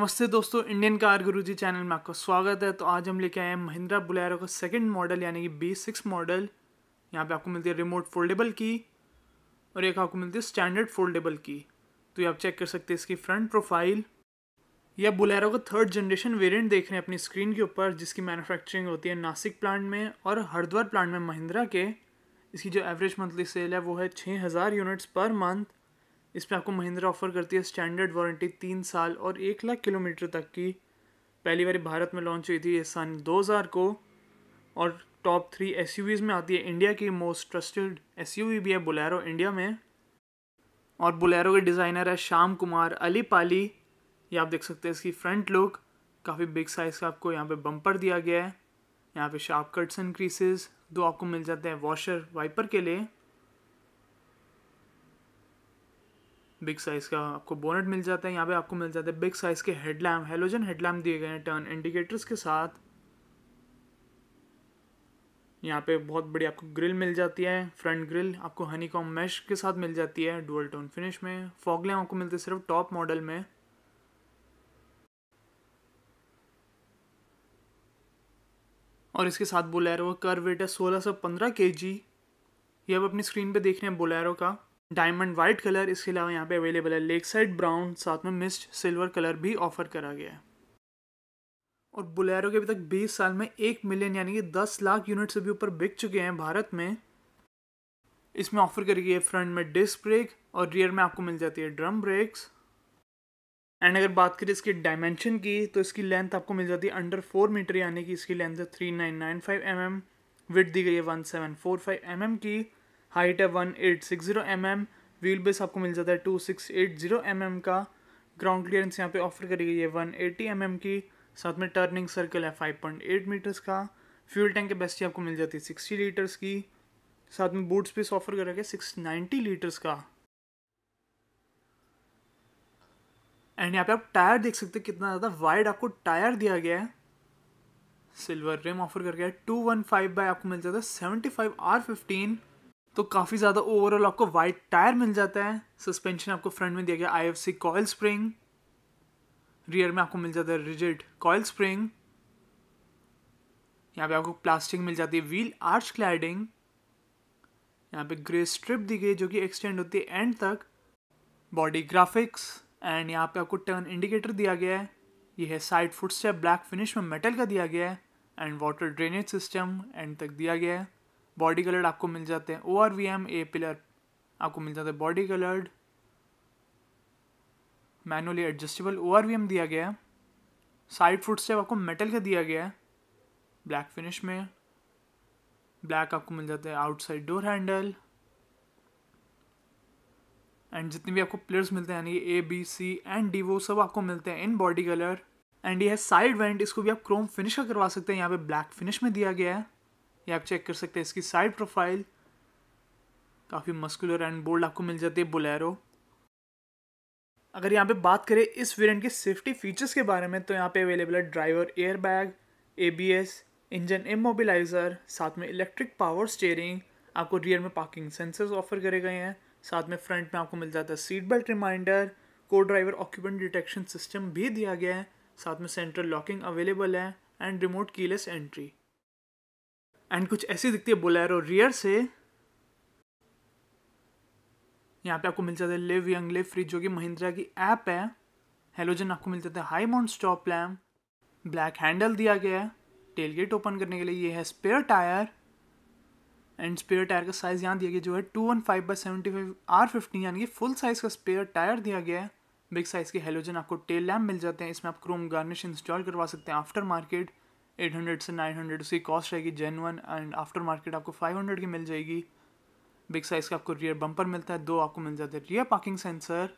नमस्ते दोस्तों Indian car गुरुजी channel में आपका स्वागत है तो आज हम लेके आए हैं महिंद्रा बुलेरो का सेकंड मॉडल यानी कि बी सिक्स मॉडल यहाँ पे आपको मिलती है रिमोट फोल्डेबल की और एक आपको मिलती है स्टैंडर्ड फोल्डेबल की तो ये आप चेक कर सकते हैं इसकी फ्रंट प्रोफाइल या बुलेरो का थर्ड जनरेशन वेरियंट देख रहे हैं अपनी स्क्रीन के ऊपर जिसकी मैनुफैक्चरिंग होती है नासिक प्लांट में और हरिद्वार प्लांट में महिंद्रा के इसकी जो एवरेज मंथली सेल है वो है छः यूनिट्स पर मंथ इस पर आपको महिंद्रा ऑफर करती है स्टैंडर्ड वारंटी तीन साल और एक लाख किलोमीटर तक की पहली बार भारत में लॉन्च हुई थी ये सन दो को और टॉप थ्री एस में आती है इंडिया की मोस्ट ट्रस्टेड एस भी है बुलैरो इंडिया में और बुलेरो के डिज़ाइनर है श्याम कुमार अली पाली ये आप देख सकते हैं इसकी फ्रंट लुक काफ़ी बिग साइज़ का आपको यहाँ पे बम्पर दिया गया है यहाँ पे शार्प कट्स एंड क्रीसेस दो आपको मिल जाते हैं वॉशर वाइपर के लिए बिग साइज़ का आपको बोनेट मिल जाता है यहाँ पे आपको मिल जाता है बिग साइज़ के हेडलैम्प हेलोजन हेडलैम्प दिए गए हैं टर्न इंडिकेटर्स के साथ यहाँ पे बहुत बड़ी आपको ग्रिल मिल जाती है फ्रंट ग्रिल आपको हनी कॉम मैश के साथ मिल जाती है डुअल टोन फिनिश में फॉग आपको मिलते सिर्फ टॉप मॉडल में और इसके साथ बोलेरो कर वेट है सोलह सौ पंद्रह के जी ये आप अपनी स्क्रीन पे देख रहे हैं बोलेरो का डायमंड वाइट कलर इसके अलावा यहाँ पे अवेलेबल है लेक साइड ब्राउन साथ में मिस्ट सिल्वर कलर भी ऑफर करा गया है और बुलेरो के अभी तक 20 साल में एक मिलियन यानी कि 10 लाख यूनिट से भी ऊपर बिक चुके हैं भारत में इसमें ऑफर करी गई है फ्रंट में डिस्क ब्रेक और रियर में आपको मिल जाती है ड्रम ब्रेक्स एंड अगर बात करें इसके डायमेंशन की तो इसकी लेंथ आपको मिल जाती है अंडर फोर मीटर यानी कि इसकी लेंथ है three nine nine five M M दी गई है one seven four five M M की हाइट है one eight six zero M M wheel base आपको मिल जाता है two six eight zero M M का ग्राउंड क्लियरेंस यहाँ पे ऑफर करी गई है वन एटी एम एम की साथ में टर्निंग सर्कल है फाइव पॉइंट एट मीटर्स का फ्यूल टैंक कैपेसिटी आपको मिल जाती है सिक्सटी लीटर्स की साथ में बूट स्पेस ऑफर कर रखे सिक्स नाइन्टी लीटर्स का एंड यहाँ पे आप टायर देख सकते हैं कितना ज़्यादा वाइड आपको टायर दिया गया है सिल्वर रिम ऑफर करके टू वन फाइव बाय आपको मिल जाता है सेवेंटी फाइव आर फिफ्टीन तो काफ़ी ज़्यादा ओवरऑल आपको वाइट टायर मिल जाता है सस्पेंशन आपको फ्रंट में दिया गया I F C coil spring rear में आपको मिल जाता है रिजिड कॉयल स्प्रिंग यहाँ पे आपको प्लास्टिक मिल जाती है व्हील आर्च क्लाइडिंग यहाँ पे ग्रे स्ट्रिप दी गई जो कि एक्सटेंड होती है एंड तक बॉडी ग्राफिक्स एंड यहाँ पे आपको टर्न इंडिकेटर दिया गया है ये है side foot step black finish में मेटल का दिया गया है and water drainage system and तक दिया गया है बॉडी कलर्ड आपको मिल जाते हैं O R V M A pillar आपको मिल जाता है body coloured manually adjustable O R V M दिया गया है साइड फुट से आपको मेटल का दिया गया है ब्लैक फिनिश में ब्लैक आपको मिल जाता है आउटसाइड डोर हैंडल एंड जितने भी आपको प्लेयर्स मिलते हैं यानी A B C and D वो सब आपको मिलते हैं इन बॉडी कलर एंड ये है साइड वेंट इसको भी आप क्रोम फिनिश का करवा सकते हैं यहाँ पे ब्लैक फिनिश में दिया गया है ये आप चेक कर सकते हैं इसकी साइड प्रोफाइल काफ़ी मस्कुलर एंड बोल्ड आपको मिल जाती है बुलेरो अगर यहाँ पे बात करें इस वेरिएंट के सेफ्टी फीचर्स के बारे में तो यहाँ पे अवेलेबल है driver air bag ABS engine immobiliser साथ में इलेक्ट्रिक पावर स्टेयरिंग आपको रियर में पार्किंग सेंसर्स ऑफर करे गए हैं साथ में फ्रंट में आपको मिल जाता है सीट बेल्ट रिमाइंडर को ड्राइवर ऑक्यूपेंट डिटेक्शन सिस्टम भी दिया गया है साथ में सेंट्रल लॉकिंग अवेलेबल है and remote keyless entry and कुछ ऐसी दिखती है बोलेरो रियर से यहाँ पे आपको मिल जाता है लिव यंग लिव फ्रिज जो कि महिंद्रा की ऐप है हेलोजन आपको मिल जाता है high mount stop lamp black handle दिया गया है टेल गेट ओपन करने के लिए ये है spare tyre and spare tyre का साइज़ यहाँ दिया गया जो है two one five by seventy five R fifty यानी कि फुल साइज़ का स्पेयर टायर दिया गया है बिग साइज़ के हेलोजन आपको टेल लैम्प मिल जाते हैं इसमें आप क्रोम गार्निश इंस्टॉल करवा सकते हैं आफ्टर मार्केट 800 से 900 उसकी कॉस्ट रहेगी Gen one and after market आपको 500 की मिल जाएगी बिग साइज़ का आपको रियर बम्पर मिलता है दो आपको मिल जाते हैं rear parking sensor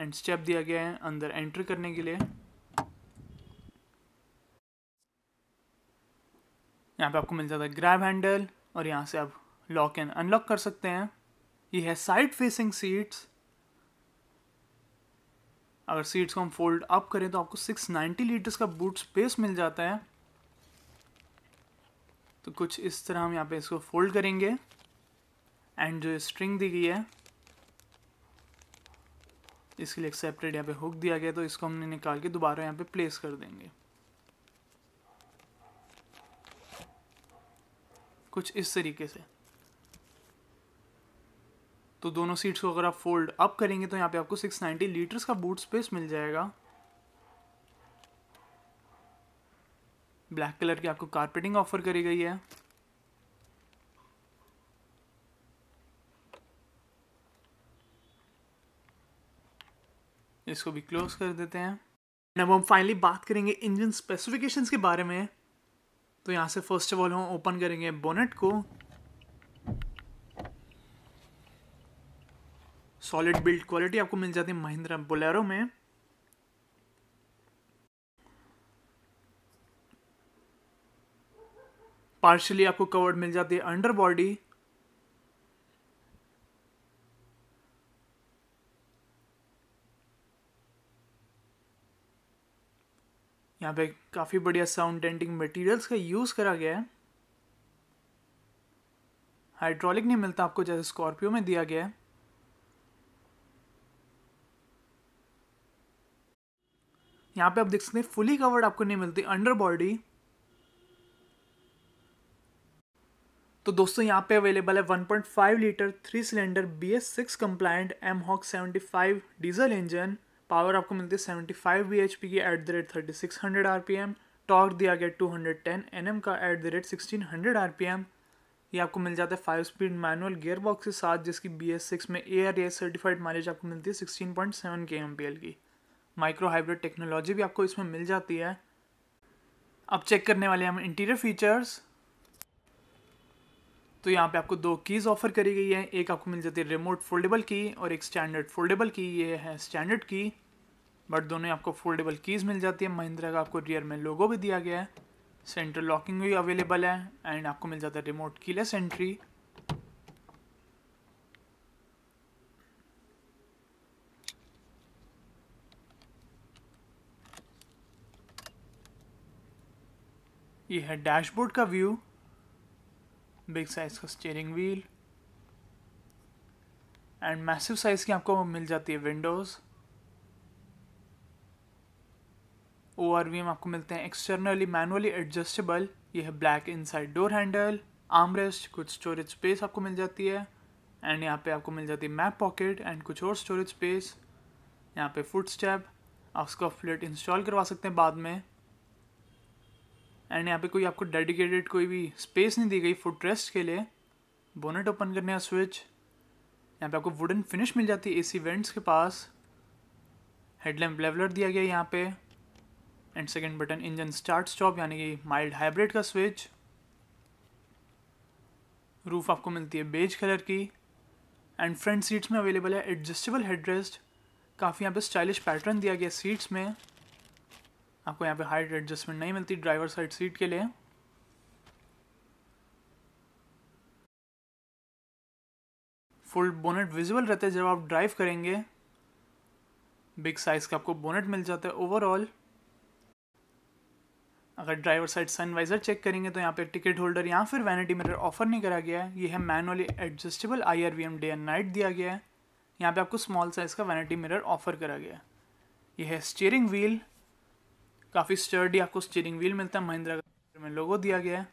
and step दिया गया है अंदर एंट्री करने के लिए यहाँ पे आपको मिल जाता है ग्रैब हैंडल और यहाँ से आप लॉक एंड अनलॉक कर सकते हैं ये है साइड फेसिंग सीट्स अगर सीट्स को हम फोल्ड अप करें तो आपको 690 लीटर्स का बूट स्पेस मिल जाता है तो कुछ इस तरह हम यहाँ पे इसको फोल्ड करेंगे एंड जो स्ट्रिंग दी गई है इसके लिए एक सेपरेट यहाँ पे हुक दिया गया तो इसको हमने निकाल के दोबारा यहाँ पे प्लेस कर देंगे कुछ इस तरीके से तो दोनों सीट्स को अगर आप फोल्ड अप करेंगे तो यहाँ पे आपको 690 नाइन्टी लीटर्स का बूट स्पेस मिल जाएगा ब्लैक कलर की आपको कारपेटिंग ऑफर करी गई है इसको भी क्लोज कर देते हैं अब हम फाइनली बात करेंगे इंजन स्पेसिफिकेशंस के बारे में तो यहाँ से फर्स्ट ऑफ ऑल हम ओपन करेंगे बोनेट को सॉलिड बिल्ड क्वालिटी आपको मिल जाती है महिंद्रा बोलेरो में पार्शली आपको कवर्ड मिल जाती है अंडर बॉडी यहाँ पे काफ़ी बढ़िया साउंड डेंटिंग मटेरियल्स का यूज़ करा गया है हाइड्रोलिक नहीं मिलता आपको जैसे स्कॉर्पियो में दिया गया है यहाँ पे आप देख सकते हैं फुली कवर्ड आपको नहीं मिलती अंडर बॉडी तो दोस्तों यहाँ पे अवेलेबल है 1.5 litre three cylinder B S six compliant M hawk seventy five diesel engine power आपको मिलती है seventy five B H P की at the rate thirty six hundred R P M torque दिया गया two hundred ten N M का at the rate sixteen hundred R P M ये आपको मिल जाता है five speed manual gear box के साथ जिसकी बी एस सिक्स में ए आर ए सर्टिफाइड माइलेज आपको मिलती है sixteen point seven K M P L की माइक्रो हाइब्रिड टेक्नोलॉजी भी आपको इसमें मिल जाती है अब चेक करने वाले हम इंटीरियर फीचर्स तो यहाँ पे आपको दो कीज़ ऑफर करी गई है एक आपको मिल जाती है रिमोट फोल्डेबल की और एक स्टैंडर्ड फोल्डेबल की ये है स्टैंडर्ड की बट दोनों आपको फोल्डेबल कीज़ मिल जाती है महिंद्रा का आपको रियर में लोगो भी दिया गया है सेंट्रल लॉकिंग भी अवेलेबल है एंड आपको मिल जाता है रिमोट कीलेस एंट्री ये है डैशबोर्ड का व्यू बिग साइज़ का steering wheel and massive size की आपको मिल जाती है windows O R V M आपको मिलते हैं एक्सटर्नली मैनुअली एडजस्टेबल ये है black inside door handle armrest कुछ स्टोरेज स्पेस आपको मिल जाती है एंड यहाँ पे आपको मिल जाती है मैप पॉकेट एंड कुछ और स्टोरेज स्पेस यहाँ पे फुट स्टेप आप उसका फ्लेट इंस्टॉल करवा सकते हैं बाद में एंड यहाँ पे कोई आपको डेडिकेटेड कोई भी स्पेस नहीं दी गई फुट रेस्ट के लिए बोनेट ओपन करने का स्विच यहाँ पे आपको वुडन फिनिश मिल जाती है एसी वेंट्स के पास हेडलैम्प लेवलर दिया गया यहाँ पे and second button engine start stop यानी कि माइल्ड हाइब्रिड का स्विच रूफ आपको मिलती है बेज कलर की एंड फ्रंट सीट्स में अवेलेबल है एडजस्टेबल हेडरेस्ट काफ़ी यहाँ पे स्टाइलिश पैटर्न दिया गया सीट्स में आपको यहाँ पे हाइट एडजस्टमेंट नहीं मिलती ड्राइवर साइड सीट के लिए फुल बोनेट विजिबल रहते हैं जब आप ड्राइव करेंगे बिग साइज़ का आपको बोनेट मिल जाता है ओवरऑल अगर ड्राइवर साइड सनवाइज़र चेक करेंगे तो यहाँ पे टिकट होल्डर या फिर वैनिटी मिरर ऑफर नहीं करा गया है ये है manually adjustable I R V M day and night दिया गया है यहाँ पे आपको स्मॉल साइज़ का वैनिटी मिरर ऑफर करा गया है यह है स्टीयरिंग व्हील काफ़ी स्टर्डी आपको स्टीयरिंग व्हील मिलता है महिंद्रा का में लोगो दिया गया है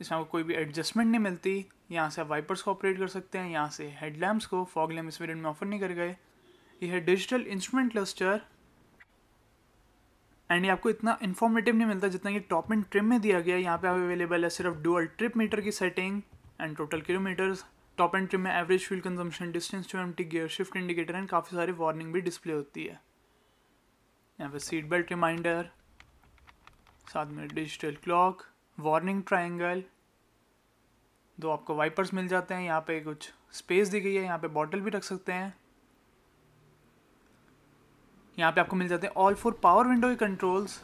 इसमें आपको कोई भी एडजस्टमेंट नहीं मिलती यहाँ से आप वाइपर्स को ऑपरेट कर सकते हैं यहाँ से हेडलैम्प्स को फॉग लैम्प इस वेरियंट में ऑफर नहीं कर गए यह है डिजिटल इंस्ट्रूमेंट क्लस्टर एंड ये आपको इतना इन्फॉर्मेटिव नहीं मिलता जितना कि टॉप एंड ट्रिम में दिया गया यहाँ पे अवेलेबल है सिर्फ डुअल ट्रिप मीटर की setting and total kilometres top end trim में average fuel consumption distance to M T gear shift indicator and काफ़ी सारी वार्निंग भी डिस्प्ले होती है यहाँ पे सीट बेल्ट रिमाइंडर साथ में डिजिटल क्लॉक वार्निंग ट्रायंगल दो आपको वाइपर्स मिल जाते हैं यहाँ पे कुछ स्पेस दी गई है यहाँ पे बॉटल भी रख सकते हैं यहाँ पे आपको मिल जाते हैं all four power window controls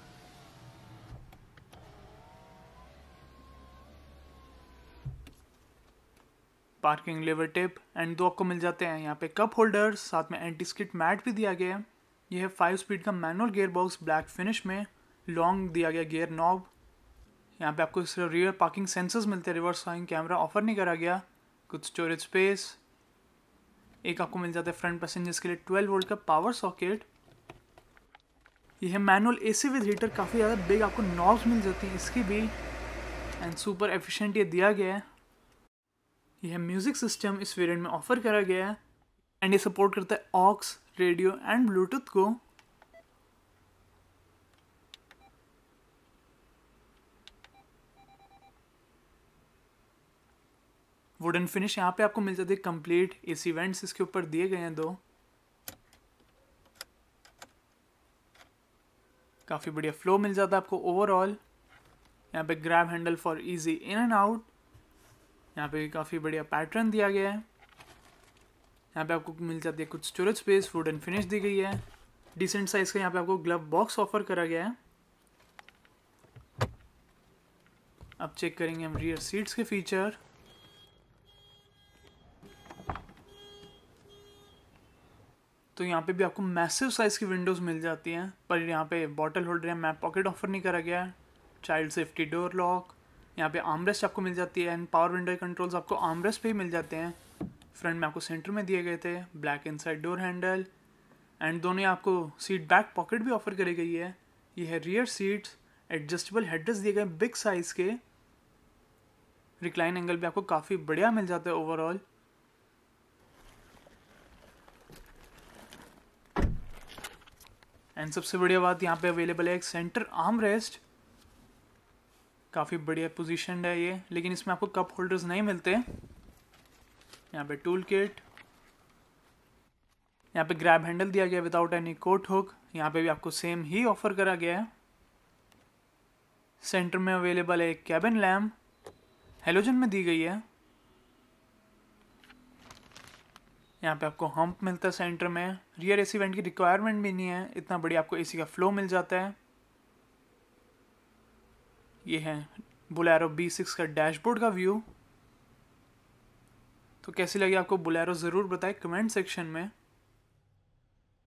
parking lever tip and दो आपको मिल जाते हैं यहाँ पे कप होल्डर्स साथ में एंटी स्किट मैट भी दिया गया है यह है फाइव स्पीड का manual gear box black finish में लॉन्ग दिया गया गियर नॉब यहाँ पे आपको सिर्फ रियर पार्किंग सेंसर्स मिलते हैं रिवर्स वाइंग कैमरा ऑफर नहीं करा गया कुछ स्टोरेज स्पेस एक आपको मिल जाता है फ्रंट पैसेंजर्स के लिए 12 वोल्ट का पावर सॉकेट यह है मैनुअल एसी विद हीटर काफ़ी ज़्यादा बिग आपको नॉब्स मिल जाती हैं इसकी भी एंड सुपर एफिशिएंट ये दिया गया है यह म्यूज़िक सिस्टम इस वेरिएंट में ऑफर करा गया है एंड ये सपोर्ट करता है ऑक्स रेडियो एंड ब्लूटूथ को वुडन फिनिश यहाँ पे आपको मिल जाती है कंप्लीट इस वेंट्स इसके ऊपर दिए गए हैं दो काफ़ी बढ़िया फ्लो मिल जाता है आपको ओवरऑल यहाँ पे grab handle for easy in and out यहाँ पे काफ़ी बढ़िया पैटर्न दिया गया है यहाँ पे आपको मिल जाती है कुछ storage space food and finish दी गई है डिसेंट साइज़ का यहाँ पे आपको ग्लव बॉक्स ऑफर करा गया है अब चेक करेंगे हम रियर सीट्स के फीचर तो यहाँ पे भी आपको मैसिव साइज़ की विंडोज़ मिल जाती हैं पर यहाँ पे बॉटल होल्डर है मैप पॉकेट ऑफर नहीं करा गया है चाइल्ड सेफ्टी डोर लॉक यहाँ पे आमरेस्ट आपको मिल जाती है एंड पावर विंडो कंट्रोल्स आपको आमरेस्ट पे ही मिल जाते हैं फ्रंट में आपको सेंटर में दिए गए थे black inside door handle and दोनों आपको सीट बैक पॉकेट भी ऑफर करी गई है ये है रियर सीट एडजस्टेबल हेडरेस दिए गए बिग साइज़ के रिक्लाइन एंगल भी आपको काफ़ी बढ़िया मिल जाता है ओवरऑल एंड सबसे बढ़िया बात यहाँ पे अवेलेबल है एक सेंटर आर्म रेस्ट काफ़ी बढ़िया पोजिशन है ये लेकिन इसमें आपको कप होल्डर्स नहीं मिलते हैं यहाँ पे टूल किट यहाँ पे ग्रैब हैंडल दिया गया विदाउट एनी कोट हुक यहाँ पे भी आपको सेम ही ऑफर करा गया है सेंटर में अवेलेबल है एक कैबिन लैम्प हेलोजन में दी गई है यहाँ पे आपको हम्प मिलता है सेंटर में रियर एसी वेंट की रिक्वायरमेंट भी नहीं है इतना बड़ी आपको एसी का फ्लो मिल जाता है ये है बुलेरो बी सिक्स का डैशबोर्ड का व्यू तो कैसी लगी आपको बुलेरो ज़रूर बताएं कमेंट सेक्शन में